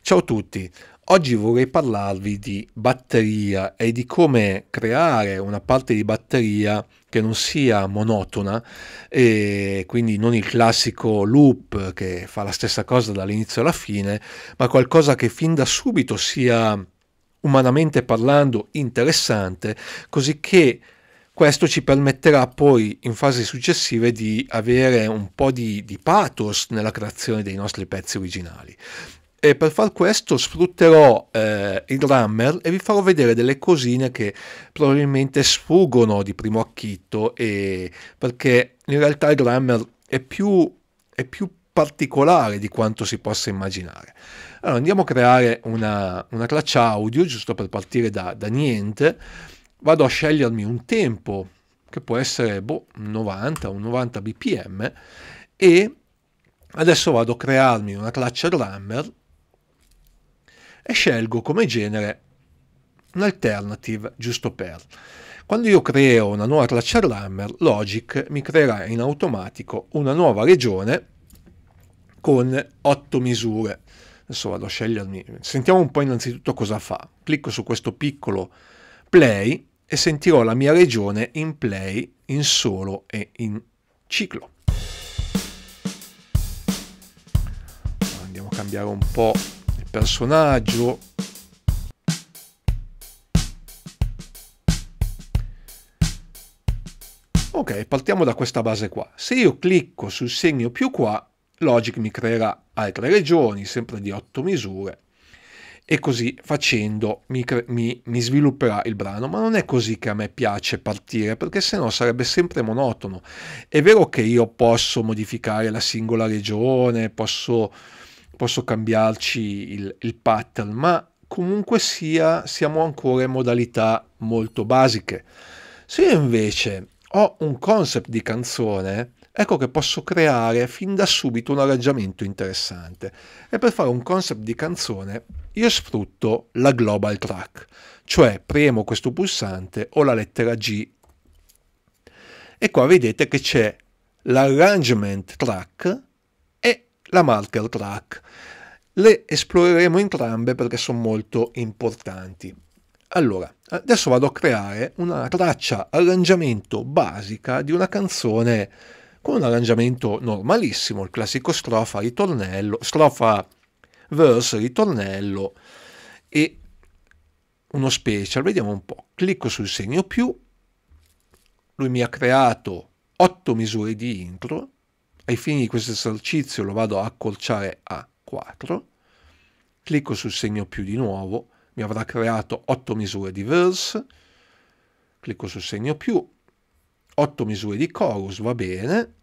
Ciao a tutti, oggi vorrei parlarvi di batteria e di come creare una parte di batteria che non sia monotona e quindi non il classico loop che fa la stessa cosa dall'inizio alla fine, ma qualcosa che fin da subito sia umanamente parlando interessante, così che questo ci permetterà poi in fasi successive di avere un po' di, di pathos nella creazione dei nostri pezzi originali. E per far questo sfrutterò eh, il rammer e vi farò vedere delle cosine che probabilmente sfuggono di primo acchito e perché in realtà il rammer è più, è più particolare di quanto si possa immaginare. Allora andiamo a creare una, una traccia audio giusto per partire da, da niente. Vado a scegliermi un tempo che può essere boh, 90 o 90 bpm e adesso vado a crearmi una traccia drummer e scelgo come genere un'alternative giusto per. Quando io creo una nuova traccia rammer, Logic mi creerà in automatico una nuova regione con 8 misure. Adesso vado a scegliermi. Sentiamo un po' innanzitutto cosa fa. Clicco su questo piccolo play e sentirò la mia regione in play, in solo e in ciclo. Andiamo a cambiare un po' personaggio ok partiamo da questa base qua se io clicco sul segno più qua Logic mi creerà altre regioni sempre di 8 misure e così facendo mi, mi, mi, svilupperà il brano, ma non è così che a me piace partire, perché sennò sarebbe sempre monotono. È vero che io posso modificare la singola regione, posso posso cambiarci il, il pattern, ma comunque sia siamo ancora in modalità molto basiche. Se io invece ho un concept di canzone, ecco che posso creare fin da subito un arrangiamento interessante. E per fare un concept di canzone io sfrutto la global track, cioè premo questo pulsante o la lettera G e qua vedete che c'è l'arrangement track e la marker track le esploreremo entrambe perché sono molto importanti. Allora, adesso vado a creare una traccia arrangiamento basica di una canzone con un arrangiamento normalissimo, il classico strofa, ritornello, strofa, verse, ritornello e uno special. Vediamo un po'. Clicco sul segno più, lui mi ha creato 8 misure di intro, ai fini di questo esercizio lo vado a accorciare a 4 clicco sul segno più di nuovo, mi avrà creato 8 misure di verse, clicco sul segno più, 8 misure di chorus, va bene,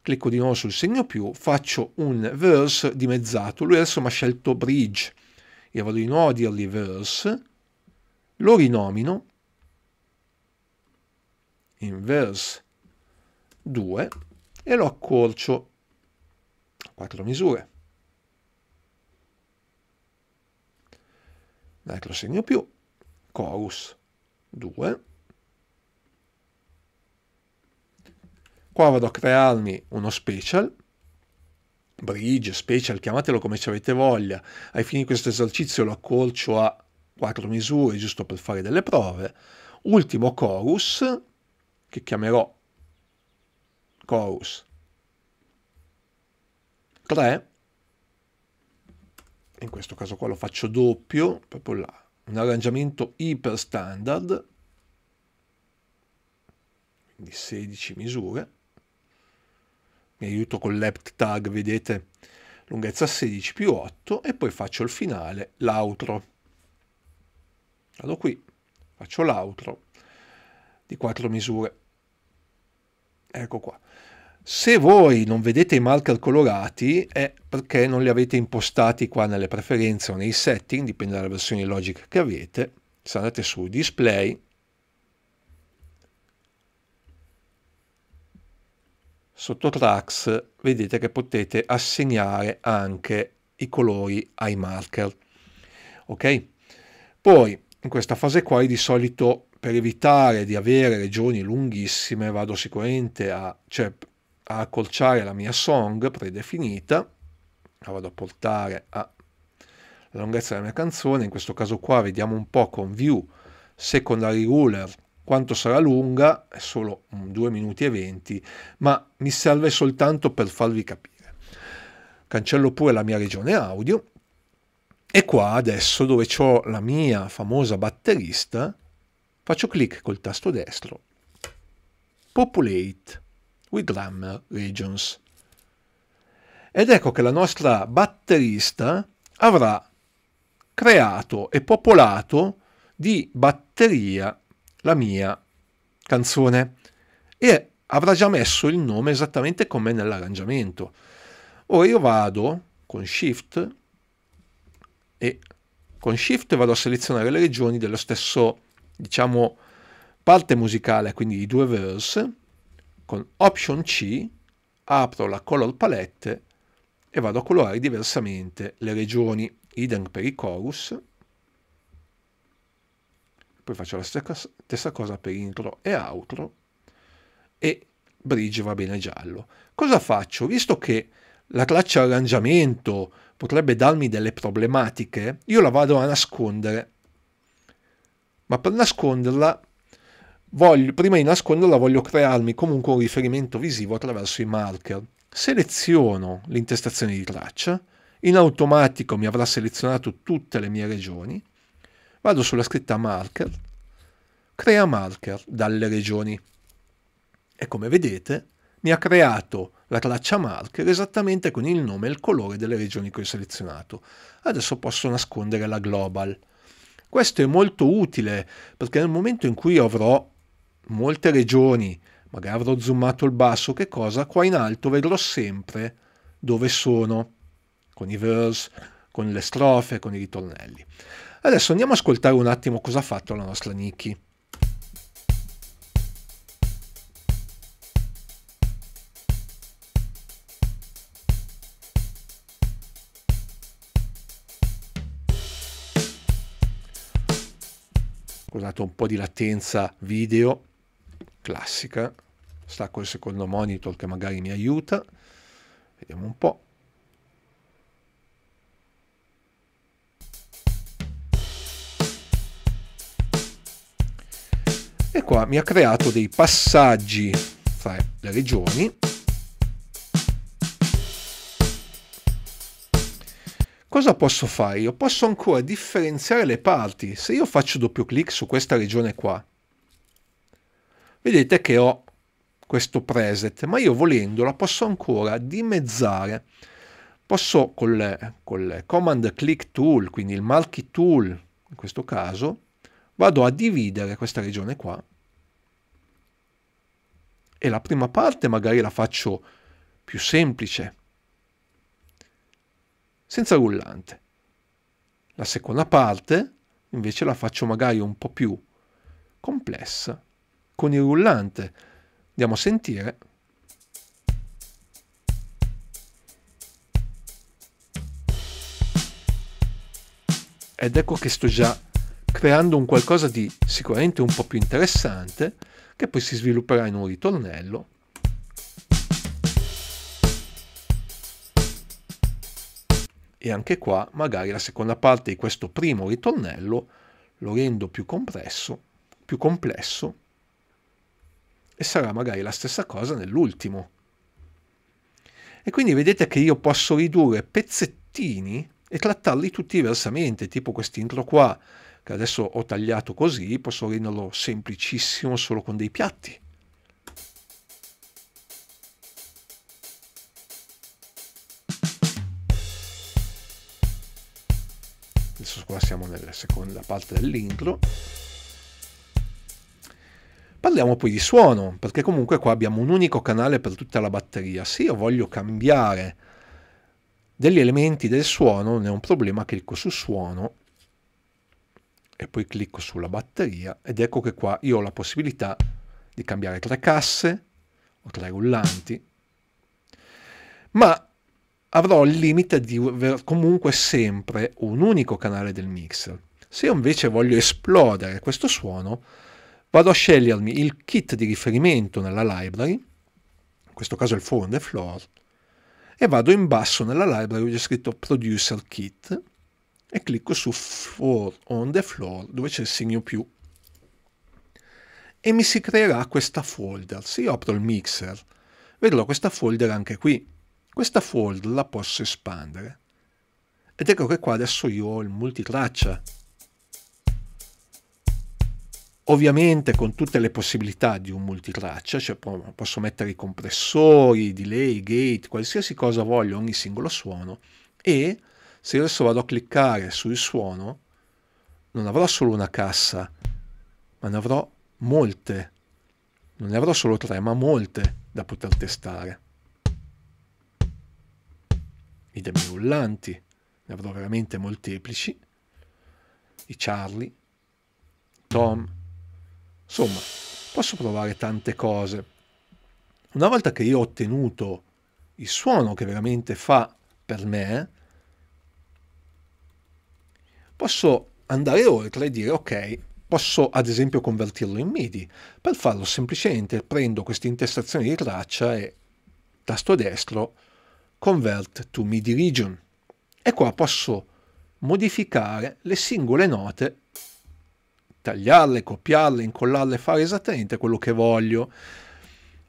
clicco di nuovo sul segno più, faccio un verse dimezzato, lui adesso mi ha scelto bridge, io vado di nuovo a dirgli verse, lo rinomino, in verse 2, e lo accorcio a 4 misure. dai ecco, che lo segno più, chorus 2. Qua vado a crearmi uno special, bridge, special, chiamatelo come ci avete voglia. Ai fini di questo esercizio lo accorcio a quattro misure, giusto per fare delle prove. Ultimo chorus, che chiamerò chorus 3 in questo caso qua lo faccio doppio, proprio là, un arrangiamento iper standard, quindi 16 misure, mi aiuto con l'apt tag, vedete, lunghezza 16 più 8 e poi faccio il finale, l'outro. Vado qui, faccio l'outro di 4 misure. Ecco qua. Se voi non vedete i marker colorati è perché non li avete impostati qua nelle preferenze o nei setting, dipende dalla versione Logic che avete. Se andate su Display, sotto Tracks, vedete che potete assegnare anche i colori ai marker. Ok? Poi, in questa fase qua, di solito per evitare di avere regioni lunghissime, vado sicuramente a... Cioè, a accolciare la mia song predefinita, la vado a portare alla lunghezza della mia canzone, in questo caso qua vediamo un po' con view secondary ruler quanto sarà lunga, è solo 2 mm, minuti e 20, ma mi serve soltanto per farvi capire. Cancello pure la mia regione audio e qua adesso dove ho la mia famosa batterista faccio clic col tasto destro, populate with Drummer Regions. Ed ecco che la nostra batterista avrà creato e popolato di batteria la mia canzone e avrà già messo il nome esattamente come nell'arrangiamento. Ora io vado con Shift e con Shift vado a selezionare le regioni dello stesso, diciamo, parte musicale, quindi i due verse, con Option C apro la color palette e vado a colorare diversamente le regioni idem per i chorus poi faccio la stessa cosa per intro e outro e bridge va bene giallo cosa faccio visto che la classe arrangiamento potrebbe darmi delle problematiche io la vado a nascondere ma per nasconderla voglio, prima di nasconderla voglio crearmi comunque un riferimento visivo attraverso i marker. Seleziono l'intestazione di traccia, in automatico mi avrà selezionato tutte le mie regioni, vado sulla scritta marker, crea marker dalle regioni e come vedete mi ha creato la traccia marker esattamente con il nome e il colore delle regioni che ho selezionato. Adesso posso nascondere la global. Questo è molto utile perché nel momento in cui avrò molte regioni, magari avrò zoomato il basso, che cosa? Qua in alto vedrò sempre dove sono, con i verse, con le strofe, con i ritornelli. Adesso andiamo a ascoltare un attimo cosa ha fatto la nostra Nikki. Scusate un po' di latenza video classica, stacco col secondo monitor che magari mi aiuta, vediamo un po'. E qua mi ha creato dei passaggi fra le regioni. Cosa posso fare? Io posso ancora differenziare le parti. Se io faccio doppio clic su questa regione qua, vedete che ho questo preset, ma io volendo la posso ancora dimezzare. Posso con il command click tool, quindi il marquee tool in questo caso, vado a dividere questa regione qua e la prima parte magari la faccio più semplice, senza rullante. La seconda parte invece la faccio magari un po' più complessa con il rullante. Andiamo a sentire. Ed ecco che sto già creando un qualcosa di sicuramente un po' più interessante, che poi si svilupperà in un ritornello. E anche qua magari la seconda parte di questo primo ritornello lo rendo più compresso, più complesso e sarà magari la stessa cosa nell'ultimo. E quindi vedete che io posso ridurre pezzettini e trattarli tutti diversamente, tipo quest'intro qua, che adesso ho tagliato così, posso renderlo semplicissimo solo con dei piatti. Adesso qua siamo nella seconda parte dell'intro. Parliamo poi di suono, perché comunque qua abbiamo un unico canale per tutta la batteria. Se io voglio cambiare degli elementi del suono, non è un problema, clicco su suono e poi clicco sulla batteria ed ecco che qua io ho la possibilità di cambiare tre casse o tre rullanti, ma avrò il limite di avere comunque sempre un unico canale del mixer. Se io invece voglio esplodere questo suono, vado a scegliermi il kit di riferimento nella library, in questo caso il forum de floor, e vado in basso nella library dove c'è scritto producer kit e clicco su for on the floor dove c'è il segno più e mi si creerà questa folder. Se io apro il mixer, vedrò questa folder anche qui. Questa folder la posso espandere. Ed ecco che qua adesso io ho il multitraccia ovviamente con tutte le possibilità di un multitraccia, cioè posso mettere i compressori, i delay, i gate, qualsiasi cosa voglio, ogni singolo suono e se adesso vado a cliccare sul suono non avrò solo una cassa, ma ne avrò molte, non ne avrò solo tre, ma molte da poter testare. I demi rullanti, ne avrò veramente molteplici, i Charlie, Tom, Insomma, posso provare tante cose. Una volta che io ho ottenuto il suono che veramente fa per me, posso andare oltre e dire ok, posso ad esempio convertirlo in MIDI. Per farlo semplicemente prendo questa intestazione di traccia e tasto destro convert to MIDI region e qua posso modificare le singole note tagliarle, copiarle, incollarle, fare esattamente quello che voglio.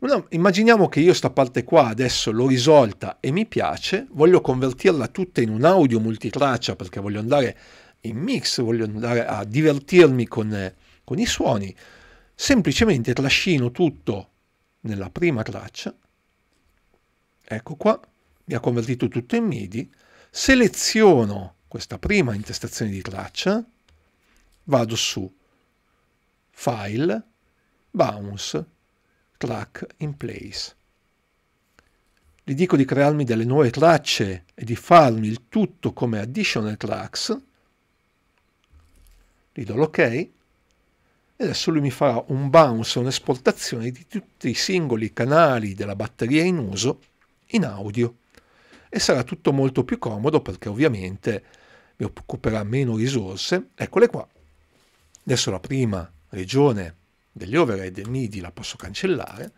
No, immaginiamo che io sta parte qua adesso l'ho risolta e mi piace, voglio convertirla tutta in un audio multitraccia perché voglio andare in mix, voglio andare a divertirmi con, con i suoni. Semplicemente trascino tutto nella prima traccia, ecco qua, mi ha convertito tutto in MIDI, seleziono questa prima intestazione di traccia, vado su File, Bounce, Track in Place. Gli dico di crearmi delle nuove tracce e di farmi il tutto come additional tracks. Gli do l'ok e adesso lui mi farà un bounce, un'esportazione di tutti i singoli canali della batteria in uso in audio. E sarà tutto molto più comodo perché ovviamente mi occuperà meno risorse. Eccole qua. Adesso la prima regione degli overhead e MIDI la posso cancellare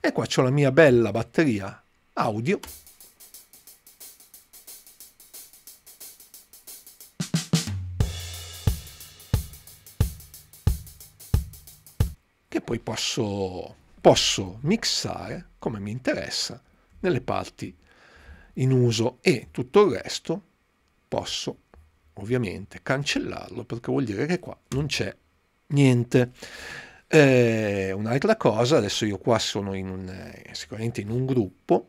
e qua ho la mia bella batteria audio che poi posso, posso mixare come mi interessa nelle parti in uso e tutto il resto posso ovviamente cancellarlo perché vuol dire che qua non c'è niente. Eh, un'altra cosa, adesso io qua sono in un, eh, sicuramente in un gruppo,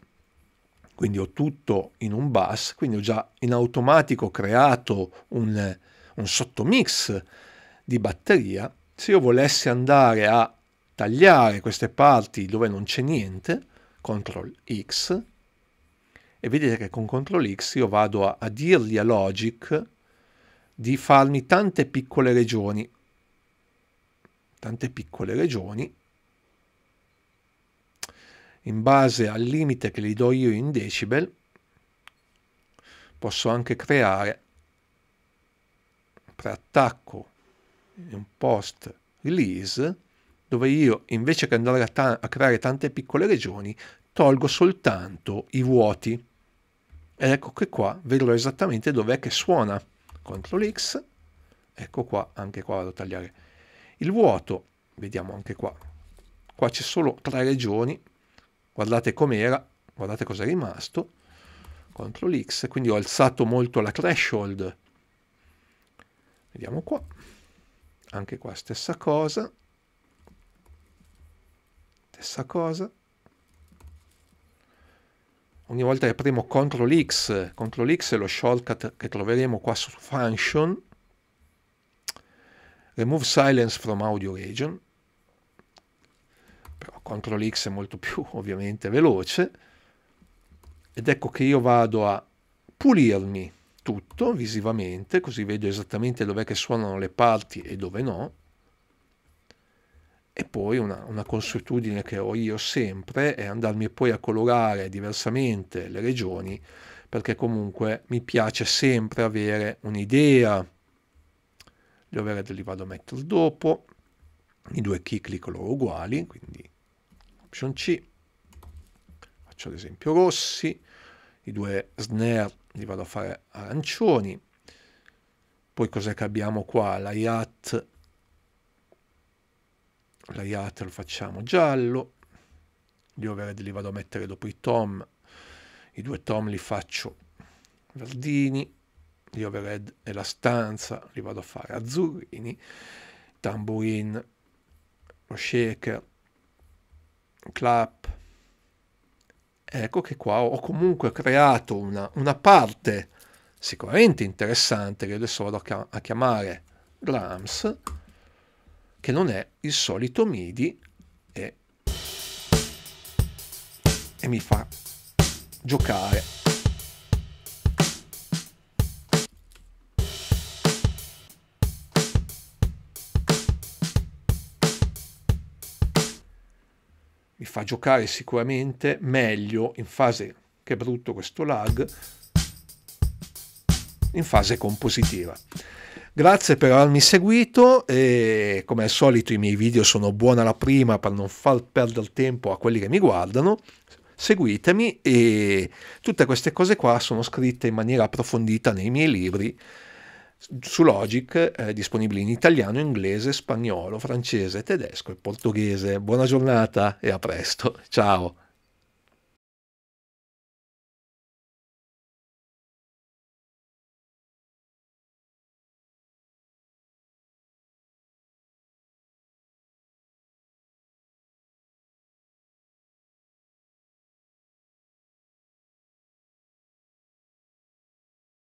quindi ho tutto in un bus, quindi ho già in automatico creato un, un sottomix di batteria. Se io volessi andare a tagliare queste parti dove non c'è niente, CTRL X, e vedete che con CTRL X io vado a, a dirgli a Logic di farmi tante piccole regioni tante piccole regioni, in base al limite che gli do io in decibel, posso anche creare per attacco un post release dove io invece che andare a, a, creare tante piccole regioni tolgo soltanto i vuoti ed ecco che qua vedrò esattamente dov'è che suona CTRL X ecco qua anche qua vado a tagliare il vuoto, vediamo anche qua, qua c'è solo tre regioni, guardate com'era, guardate cosa è rimasto, CTRL X, quindi ho alzato molto la threshold, vediamo qua, anche qua stessa cosa, stessa cosa, ogni volta che premo CTRL X, CTRL X è lo shortcut che troveremo qua su function, remove silence from audio region, però CTRL X è molto più ovviamente veloce, ed ecco che io vado a pulirmi tutto visivamente, così vedo esattamente dov'è che suonano le parti e dove no, e poi una, una consuetudine che ho io sempre è andarmi poi a colorare diversamente le regioni perché comunque mi piace sempre avere un'idea gli overhead li vado a mettere dopo, i due key click loro uguali, quindi option C, faccio ad esempio rossi, i due snare li vado a fare arancioni, poi cos'è che abbiamo qua? La IAT, la IAT lo facciamo giallo, gli overhead li vado a mettere dopo i tom, i due tom li faccio verdini, gli overhead e la stanza li vado a fare azzurrini, tamburin, lo shaker, clap. Ecco che qua ho comunque creato una, una parte sicuramente interessante che adesso vado a chiamare Grams, che non è il solito MIDI e, e mi fa giocare fa giocare sicuramente meglio in fase, che brutto questo lag, in fase compositiva. Grazie per avermi seguito e come al solito i miei video sono buona la prima per non far perdere tempo a quelli che mi guardano. Seguitemi e tutte queste cose qua sono scritte in maniera approfondita nei miei libri su Logic è eh, disponibile in italiano, inglese, spagnolo, francese, tedesco e portoghese. Buona giornata e a presto. Ciao.